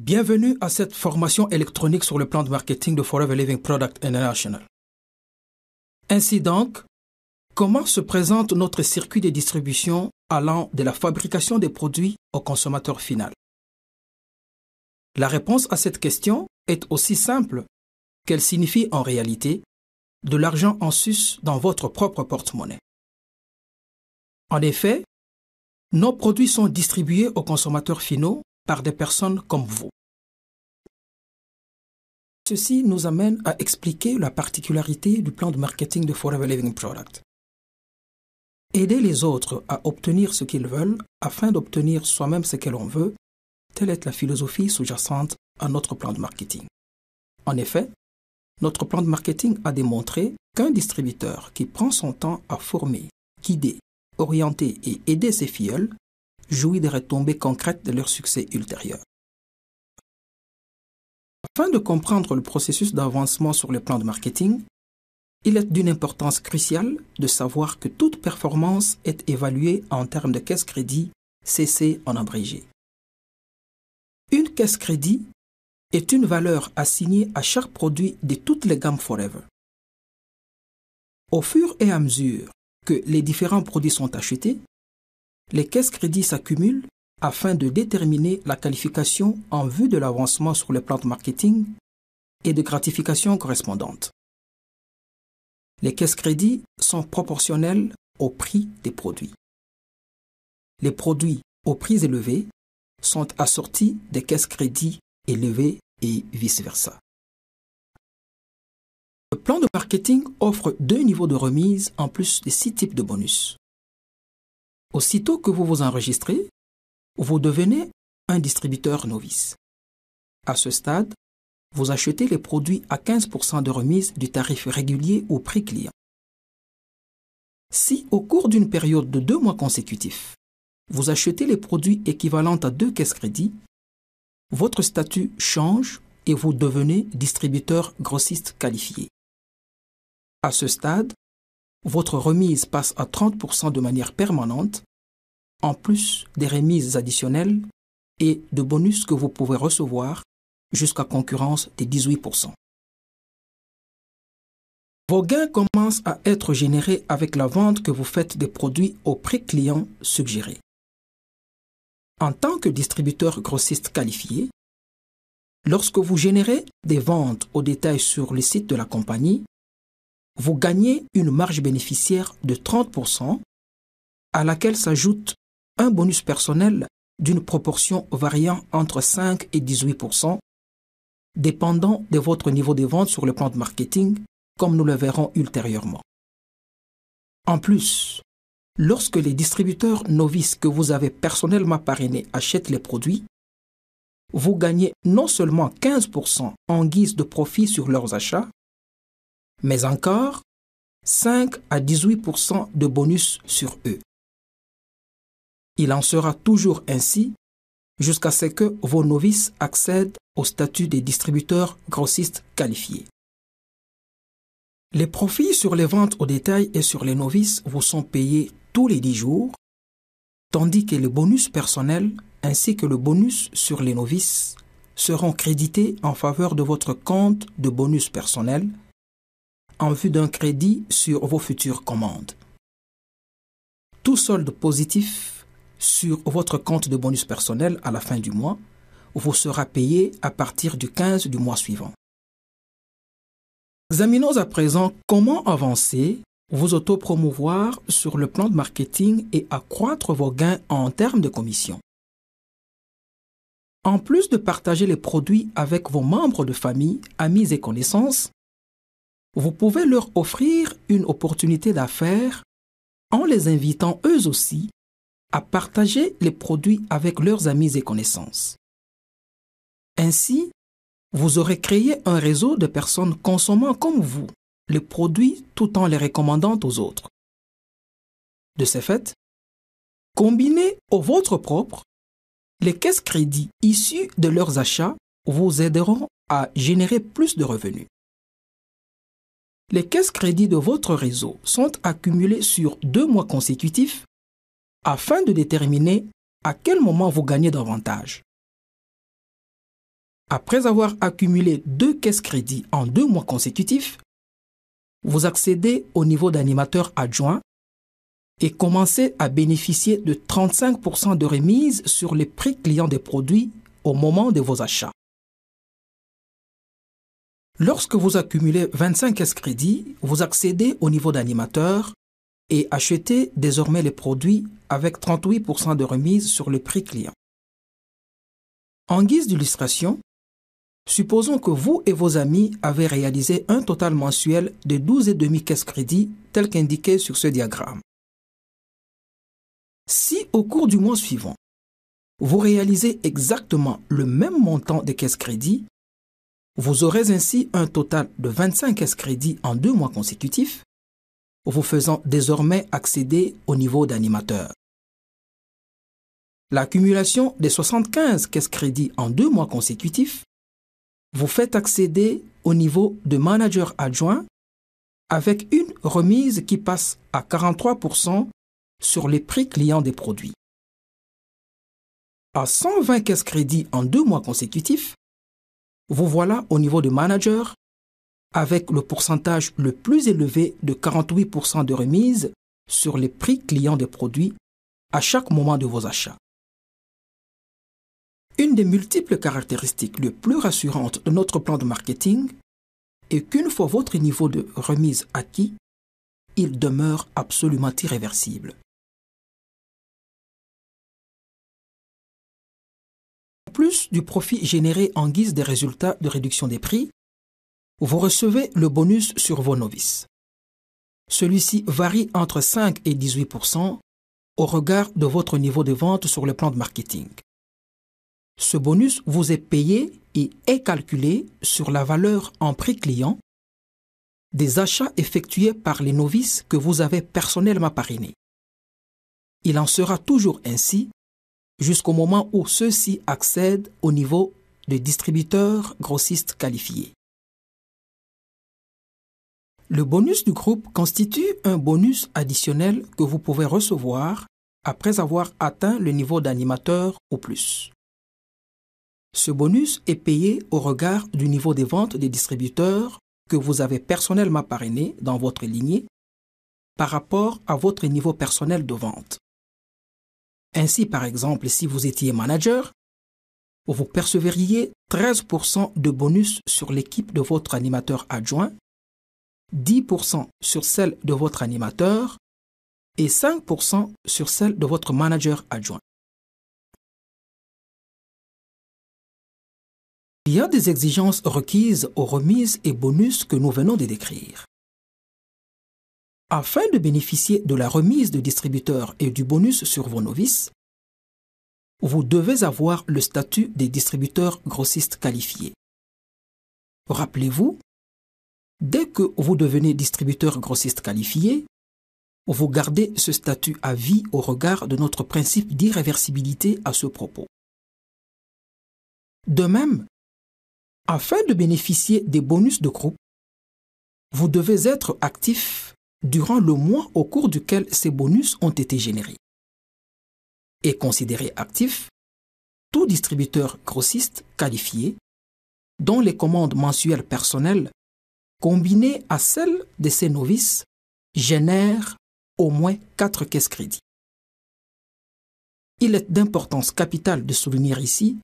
Bienvenue à cette formation électronique sur le plan de marketing de Forever Living Product International. Ainsi donc, comment se présente notre circuit de distribution allant de la fabrication des produits au consommateur final La réponse à cette question est aussi simple qu'elle signifie en réalité de l'argent en sus dans votre propre porte-monnaie. En effet, nos produits sont distribués aux consommateurs finaux par des personnes comme vous. Ceci nous amène à expliquer la particularité du plan de marketing de Forever Living Product. Aider les autres à obtenir ce qu'ils veulent afin d'obtenir soi-même ce que l'on veut, telle est la philosophie sous-jacente à notre plan de marketing. En effet, notre plan de marketing a démontré qu'un distributeur qui prend son temps à former, guider, orienter et aider ses filleuls jouit des retombées concrètes de leur succès ultérieur. Afin de comprendre le processus d'avancement sur le plan de marketing, il est d'une importance cruciale de savoir que toute performance est évaluée en termes de caisse crédit, CC en abrégé. Une caisse crédit est une valeur assignée à chaque produit de toutes les gammes Forever. Au fur et à mesure que les différents produits sont achetés, les caisses crédits s'accumulent afin de déterminer la qualification en vue de l'avancement sur les plans de marketing et de gratification correspondante. Les caisses crédits sont proportionnelles au prix des produits. Les produits aux prix élevés sont assortis des caisses crédits élevées et vice-versa. Le plan de marketing offre deux niveaux de remise en plus de six types de bonus. Aussitôt que vous vous enregistrez, vous devenez un distributeur novice. À ce stade, vous achetez les produits à 15% de remise du tarif régulier au prix client. Si au cours d'une période de deux mois consécutifs, vous achetez les produits équivalents à deux caisses crédits, votre statut change et vous devenez distributeur grossiste qualifié. À ce stade, votre remise passe à 30% de manière permanente, en plus des remises additionnelles et de bonus que vous pouvez recevoir jusqu'à concurrence des 18%. Vos gains commencent à être générés avec la vente que vous faites des produits au prix client suggéré. En tant que distributeur grossiste qualifié, lorsque vous générez des ventes au détail sur le site de la compagnie, vous gagnez une marge bénéficiaire de 30%, à laquelle s'ajoute un bonus personnel d'une proportion variant entre 5 et 18%, dépendant de votre niveau de vente sur le plan de marketing, comme nous le verrons ultérieurement. En plus, lorsque les distributeurs novices que vous avez personnellement parrainés achètent les produits, vous gagnez non seulement 15% en guise de profit sur leurs achats, mais encore 5 à 18 de bonus sur eux. Il en sera toujours ainsi jusqu'à ce que vos novices accèdent au statut des distributeurs grossistes qualifiés. Les profits sur les ventes au détail et sur les novices vous sont payés tous les 10 jours, tandis que le bonus personnel ainsi que le bonus sur les novices seront crédités en faveur de votre compte de bonus personnel en vue d'un crédit sur vos futures commandes. Tout solde positif sur votre compte de bonus personnel à la fin du mois vous sera payé à partir du 15 du mois suivant. Examinons à présent comment avancer, vous autopromouvoir sur le plan de marketing et accroître vos gains en termes de commission. En plus de partager les produits avec vos membres de famille, amis et connaissances, vous pouvez leur offrir une opportunité d'affaires en les invitant eux aussi à partager les produits avec leurs amis et connaissances. Ainsi, vous aurez créé un réseau de personnes consommant comme vous les produits tout en les recommandant aux autres. De ce fait, combinés au vôtre propre, les caisses crédits issues de leurs achats vous aideront à générer plus de revenus les caisses crédits de votre réseau sont accumulées sur deux mois consécutifs afin de déterminer à quel moment vous gagnez davantage. Après avoir accumulé deux caisses crédits en deux mois consécutifs, vous accédez au niveau d'animateur adjoint et commencez à bénéficier de 35% de remise sur les prix clients des produits au moment de vos achats. Lorsque vous accumulez 25 caisses crédits vous accédez au niveau d'animateur et achetez désormais les produits avec 38% de remise sur le prix client. En guise d'illustration, supposons que vous et vos amis avez réalisé un total mensuel de 12,5 caisses crédits tel qu'indiqué sur ce diagramme. Si au cours du mois suivant, vous réalisez exactement le même montant de caisses crédits, vous aurez ainsi un total de 25 caisses crédits en deux mois consécutifs, vous faisant désormais accéder au niveau d'animateur. L'accumulation des 75 caisses crédits en deux mois consécutifs vous fait accéder au niveau de manager adjoint avec une remise qui passe à 43% sur les prix clients des produits. À 120 caisses crédits en deux mois consécutifs, vous voilà au niveau de manager avec le pourcentage le plus élevé de 48% de remise sur les prix clients des produits à chaque moment de vos achats. Une des multiples caractéristiques les plus rassurantes de notre plan de marketing est qu'une fois votre niveau de remise acquis, il demeure absolument irréversible. plus du profit généré en guise des résultats de réduction des prix, vous recevez le bonus sur vos novices. Celui-ci varie entre 5 et 18 au regard de votre niveau de vente sur le plan de marketing. Ce bonus vous est payé et est calculé sur la valeur en prix client des achats effectués par les novices que vous avez personnellement parrainés. Il en sera toujours ainsi jusqu'au moment où ceux-ci accèdent au niveau de distributeurs grossistes qualifiés. Le bonus du groupe constitue un bonus additionnel que vous pouvez recevoir après avoir atteint le niveau d'animateur ou plus. Ce bonus est payé au regard du niveau des ventes des distributeurs que vous avez personnellement parrainé dans votre lignée par rapport à votre niveau personnel de vente. Ainsi, par exemple, si vous étiez manager, vous percevriez 13% de bonus sur l'équipe de votre animateur adjoint, 10% sur celle de votre animateur et 5% sur celle de votre manager adjoint. Il y a des exigences requises aux remises et bonus que nous venons de décrire. Afin de bénéficier de la remise de distributeurs et du bonus sur vos novices, vous devez avoir le statut des distributeurs grossistes qualifiés. Rappelez-vous, dès que vous devenez distributeur grossiste qualifié, vous gardez ce statut à vie au regard de notre principe d'irréversibilité à ce propos. De même, afin de bénéficier des bonus de groupe, vous devez être actif durant le mois au cours duquel ces bonus ont été générés. Et considéré actif tout distributeur grossiste qualifié dont les commandes mensuelles personnelles combinées à celles de ses novices génèrent au moins quatre caisses crédits. Il est d'importance capitale de souligner ici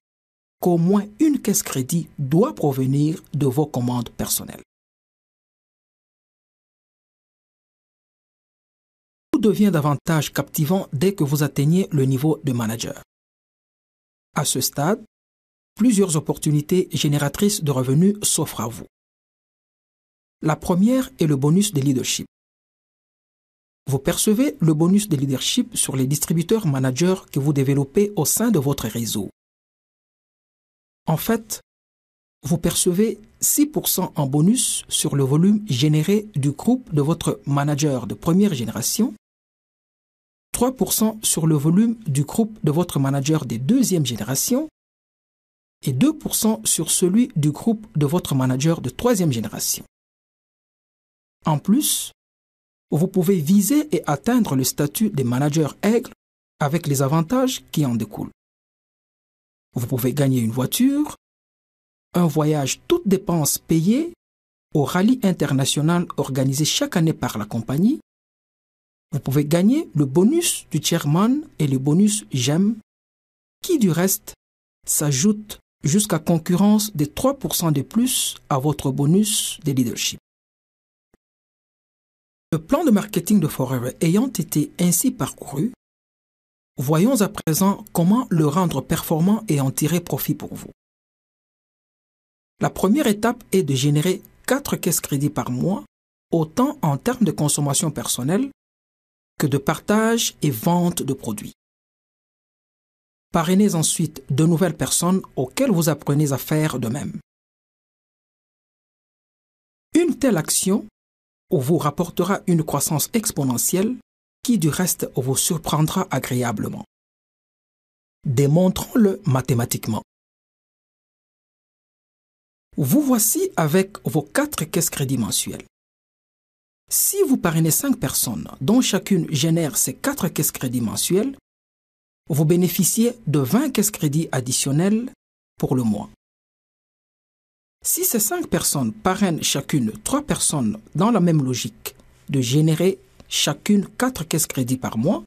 qu'au moins une caisse crédit doit provenir de vos commandes personnelles. devient davantage captivant dès que vous atteignez le niveau de manager. À ce stade, plusieurs opportunités génératrices de revenus s'offrent à vous. La première est le bonus de leadership. Vous percevez le bonus de leadership sur les distributeurs managers que vous développez au sein de votre réseau. En fait, vous percevez 6% en bonus sur le volume généré du groupe de votre manager de première génération 3% sur le volume du groupe de votre manager de deuxième génération et 2% sur celui du groupe de votre manager de troisième génération. En plus, vous pouvez viser et atteindre le statut de manager aigle avec les avantages qui en découlent. Vous pouvez gagner une voiture, un voyage toutes dépenses payées au rallye international organisé chaque année par la compagnie vous pouvez gagner le bonus du chairman et le bonus j'aime, qui du reste s'ajoute jusqu'à concurrence de 3% de plus à votre bonus de leadership. Le plan de marketing de Forever ayant été ainsi parcouru, voyons à présent comment le rendre performant et en tirer profit pour vous. La première étape est de générer 4 caisses crédits par mois, autant en termes de consommation personnelle que de partage et vente de produits. Parrainez ensuite de nouvelles personnes auxquelles vous apprenez à faire de même. Une telle action vous rapportera une croissance exponentielle qui du reste vous surprendra agréablement. Démontrons-le mathématiquement. Vous voici avec vos quatre caisses crédits mensuelles. Si vous parrainez 5 personnes, dont chacune génère ses 4 caisses crédits mensuelles, vous bénéficiez de 20 caisses crédits additionnelles pour le mois. Si ces 5 personnes parrainent chacune 3 personnes dans la même logique de générer chacune 4 caisses crédits par mois,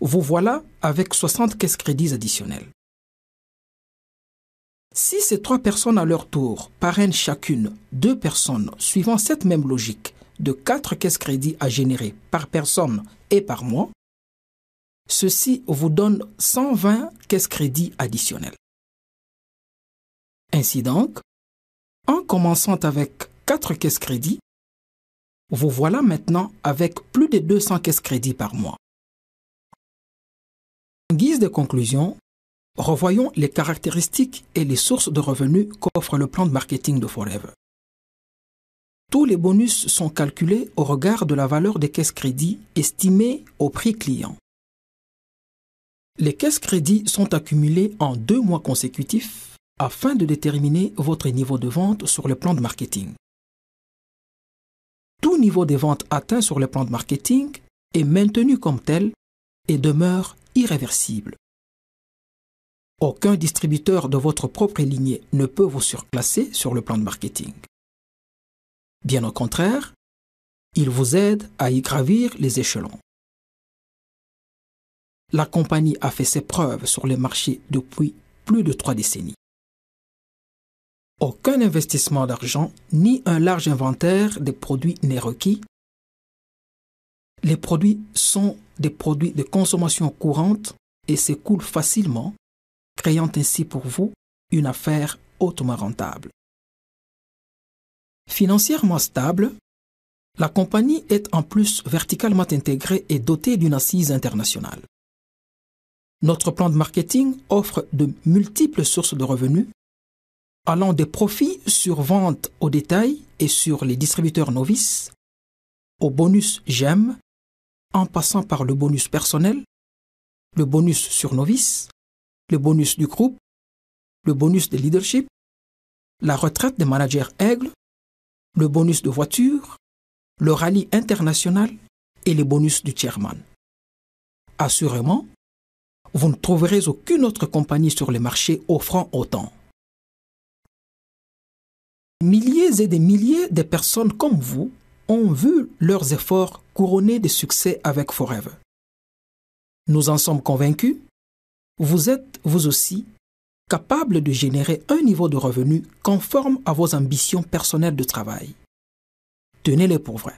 vous voilà avec 60 caisses crédits additionnels. Si ces 3 personnes à leur tour parrainent chacune 2 personnes suivant cette même logique de 4 caisses crédits à générer par personne et par mois, ceci vous donne 120 caisses crédits additionnels. Ainsi donc, en commençant avec 4 caisses crédits, vous voilà maintenant avec plus de 200 caisses crédits par mois. En guise de conclusion, revoyons les caractéristiques et les sources de revenus qu'offre le plan de marketing de Forever. Tous les bonus sont calculés au regard de la valeur des caisses crédits estimées au prix client. Les caisses crédits sont accumulées en deux mois consécutifs afin de déterminer votre niveau de vente sur le plan de marketing. Tout niveau de vente atteint sur le plan de marketing est maintenu comme tel et demeure irréversible. Aucun distributeur de votre propre lignée ne peut vous surclasser sur le plan de marketing. Bien au contraire, il vous aide à y gravir les échelons. La compagnie a fait ses preuves sur les marchés depuis plus de trois décennies. Aucun investissement d'argent ni un large inventaire des produits n'est requis. Les produits sont des produits de consommation courante et s'écoulent facilement, créant ainsi pour vous une affaire hautement rentable. Financièrement stable, la compagnie est en plus verticalement intégrée et dotée d'une assise internationale. Notre plan de marketing offre de multiples sources de revenus, allant des profits sur vente au détail et sur les distributeurs novices, au bonus GEM, en passant par le bonus personnel, le bonus sur novice, le bonus du groupe, le bonus de leadership, la retraite des managers aigles le bonus de voiture, le rallye international et les bonus du chairman. Assurément, vous ne trouverez aucune autre compagnie sur les marchés offrant autant. Milliers et des milliers de personnes comme vous ont vu leurs efforts couronnés de succès avec Forever. Nous en sommes convaincus, vous êtes vous aussi capable de générer un niveau de revenu conforme à vos ambitions personnelles de travail. Tenez-les pour vrai.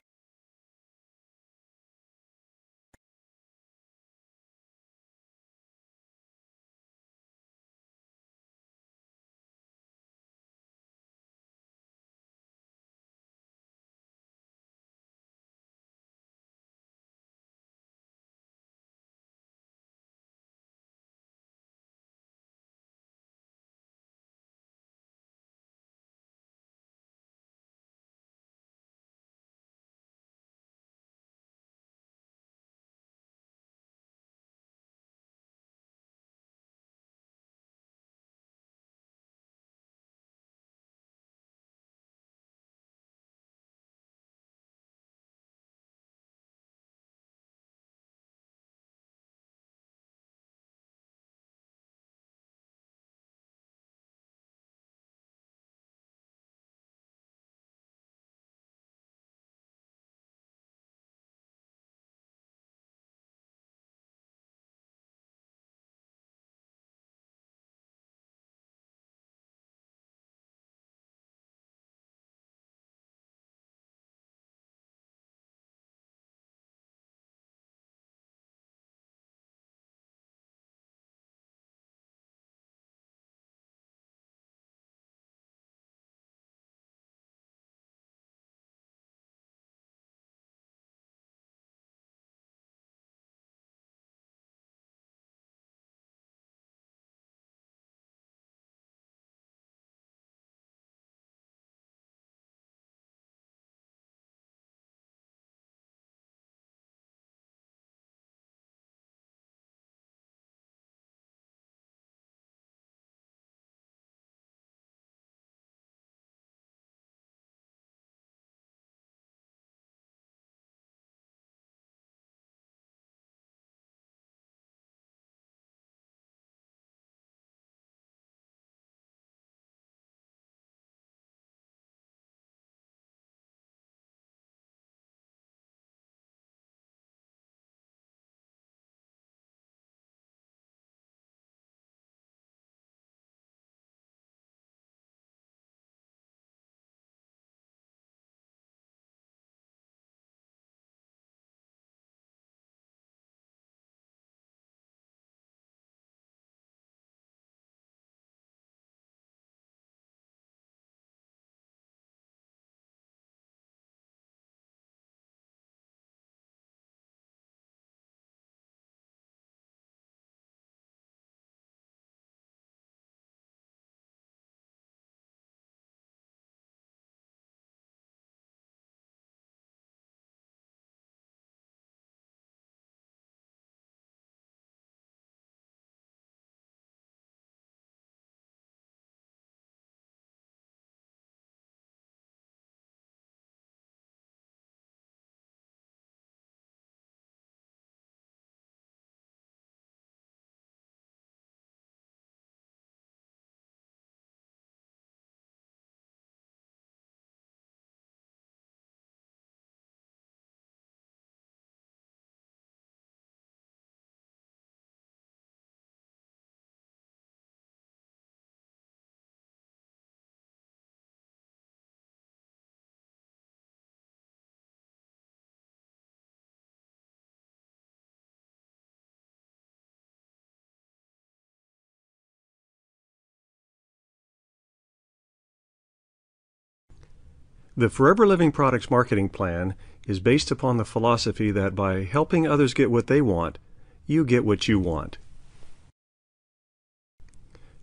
The Forever Living Products marketing plan is based upon the philosophy that by helping others get what they want, you get what you want.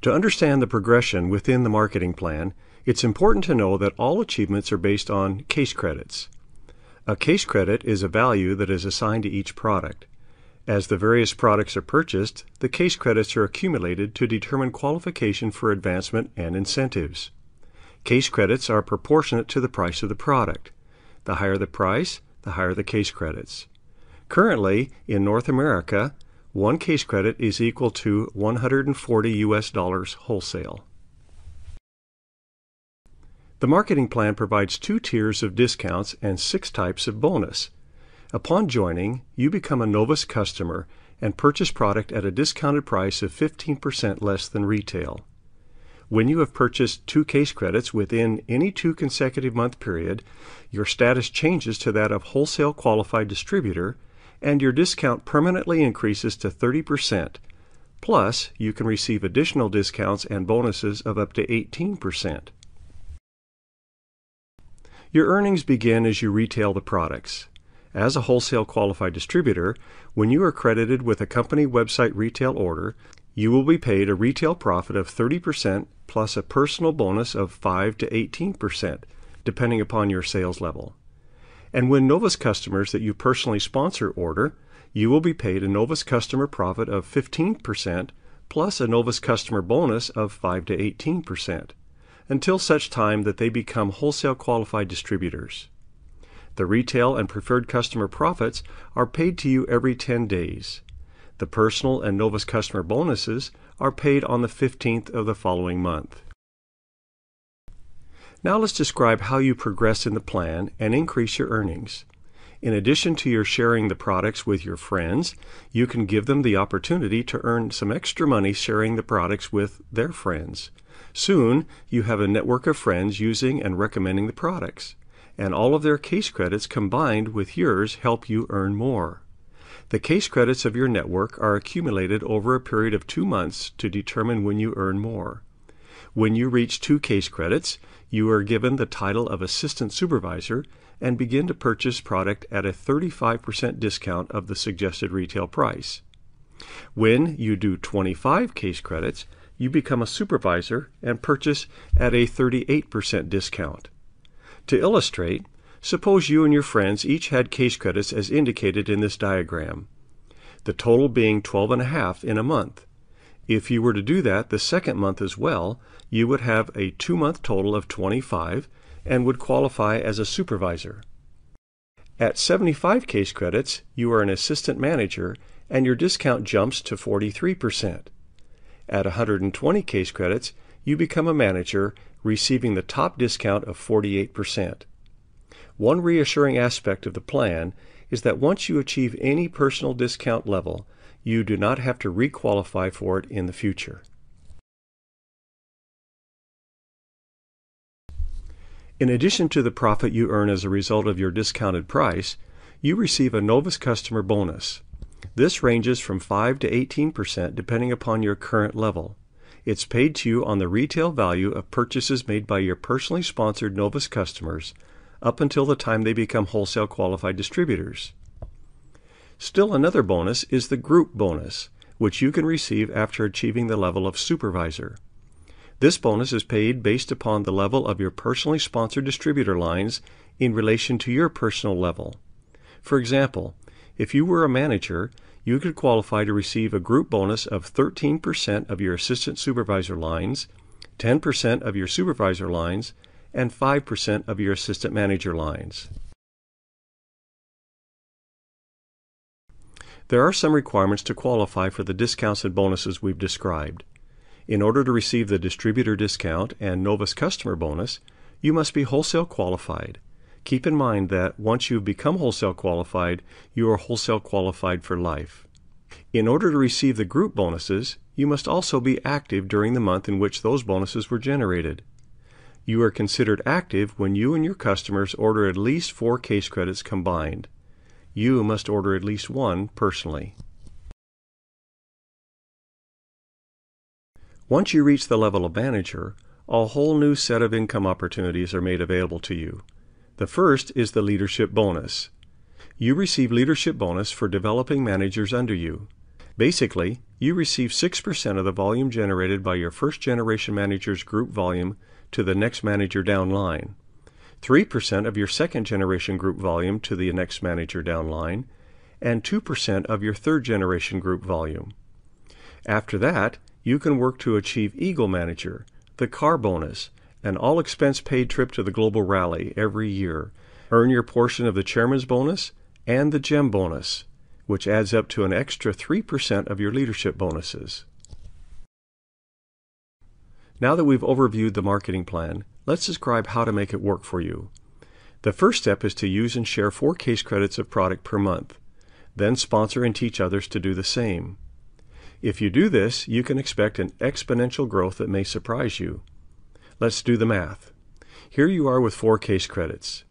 To understand the progression within the marketing plan, it's important to know that all achievements are based on case credits. A case credit is a value that is assigned to each product. As the various products are purchased, the case credits are accumulated to determine qualification for advancement and incentives. Case credits are proportionate to the price of the product. The higher the price, the higher the case credits. Currently, in North America, one case credit is equal to 140 US dollars wholesale. The marketing plan provides two tiers of discounts and six types of bonus. Upon joining, you become a Novus customer and purchase product at a discounted price of 15% less than retail. When you have purchased two case credits within any two consecutive month period, your status changes to that of wholesale qualified distributor and your discount permanently increases to 30%. Plus, you can receive additional discounts and bonuses of up to 18%. Your earnings begin as you retail the products. As a wholesale qualified distributor, when you are credited with a company website retail order, you will be paid a retail profit of 30% plus a personal bonus of 5 to 18%, depending upon your sales level. And when Novus customers that you personally sponsor order, you will be paid a Novus customer profit of 15% plus a Novus customer bonus of 5 to 18% until such time that they become wholesale qualified distributors. The retail and preferred customer profits are paid to you every 10 days. The personal and Novus customer bonuses are paid on the 15th of the following month. Now let's describe how you progress in the plan and increase your earnings. In addition to your sharing the products with your friends, you can give them the opportunity to earn some extra money sharing the products with their friends. Soon, you have a network of friends using and recommending the products, and all of their case credits combined with yours help you earn more. The case credits of your network are accumulated over a period of two months to determine when you earn more. When you reach two case credits, you are given the title of Assistant Supervisor and begin to purchase product at a 35% discount of the suggested retail price. When you do 25 case credits, you become a supervisor and purchase at a 38% discount. To illustrate, Suppose you and your friends each had case credits as indicated in this diagram, the total being 12 and a half in a month. If you were to do that the second month as well, you would have a two-month total of 25 and would qualify as a supervisor. At 75 case credits, you are an assistant manager and your discount jumps to 43%. At 120 case credits, you become a manager, receiving the top discount of 48%. One reassuring aspect of the plan is that once you achieve any personal discount level, you do not have to requalify for it in the future. In addition to the profit you earn as a result of your discounted price, you receive a Novus customer bonus. This ranges from 5 to 18% depending upon your current level. It's paid to you on the retail value of purchases made by your personally sponsored Novus customers up until the time they become wholesale qualified distributors. Still another bonus is the group bonus, which you can receive after achieving the level of supervisor. This bonus is paid based upon the level of your personally sponsored distributor lines in relation to your personal level. For example, if you were a manager, you could qualify to receive a group bonus of 13% of your assistant supervisor lines, 10% of your supervisor lines, and 5% of your assistant manager lines. There are some requirements to qualify for the discounts and bonuses we've described. In order to receive the distributor discount and Novus customer bonus, you must be wholesale qualified. Keep in mind that once you've become wholesale qualified, you are wholesale qualified for life. In order to receive the group bonuses, you must also be active during the month in which those bonuses were generated you are considered active when you and your customers order at least four case credits combined. You must order at least one personally. Once you reach the level of manager, a whole new set of income opportunities are made available to you. The first is the leadership bonus. You receive leadership bonus for developing managers under you. Basically, you receive 6% of the volume generated by your first generation manager's group volume to the next manager downline, 3% of your second generation group volume to the next manager downline, and 2% of your third generation group volume. After that, you can work to achieve Eagle Manager, the car bonus, an all expense paid trip to the global rally every year, earn your portion of the chairman's bonus and the gem bonus, which adds up to an extra 3% of your leadership bonuses. Now that we've overviewed the marketing plan, let's describe how to make it work for you. The first step is to use and share four case credits of product per month. Then sponsor and teach others to do the same. If you do this, you can expect an exponential growth that may surprise you. Let's do the math. Here you are with four case credits.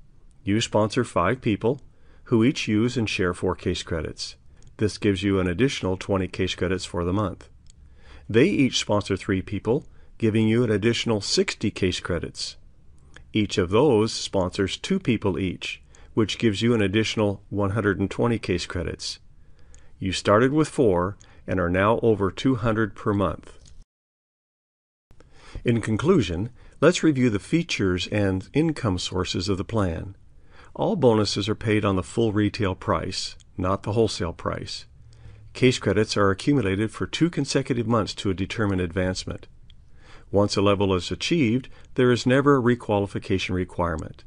You sponsor five people who each use and share four case credits. This gives you an additional 20 case credits for the month. They each sponsor three people giving you an additional 60 case credits. Each of those sponsors two people each, which gives you an additional 120 case credits. You started with four and are now over 200 per month. In conclusion, let's review the features and income sources of the plan. All bonuses are paid on the full retail price, not the wholesale price. Case credits are accumulated for two consecutive months to determine advancement. Once a level is achieved, there is never a requalification requirement.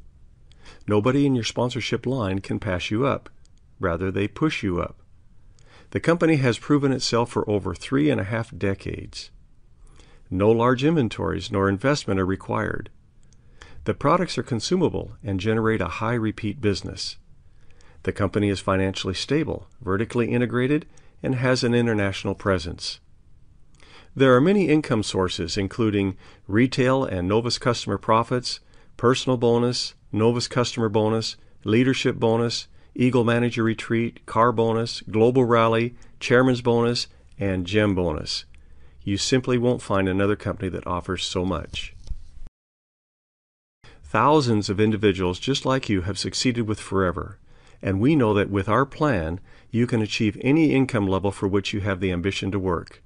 Nobody in your sponsorship line can pass you up. Rather, they push you up. The company has proven itself for over three and a half decades. No large inventories nor investment are required. The products are consumable and generate a high repeat business. The company is financially stable, vertically integrated, and has an international presence. There are many income sources, including retail and Novus customer profits, personal bonus, Novus customer bonus, leadership bonus, Eagle Manager Retreat, Car Bonus, Global Rally, Chairman's Bonus, and Gem Bonus. You simply won't find another company that offers so much. Thousands of individuals just like you have succeeded with Forever, and we know that with our plan, you can achieve any income level for which you have the ambition to work.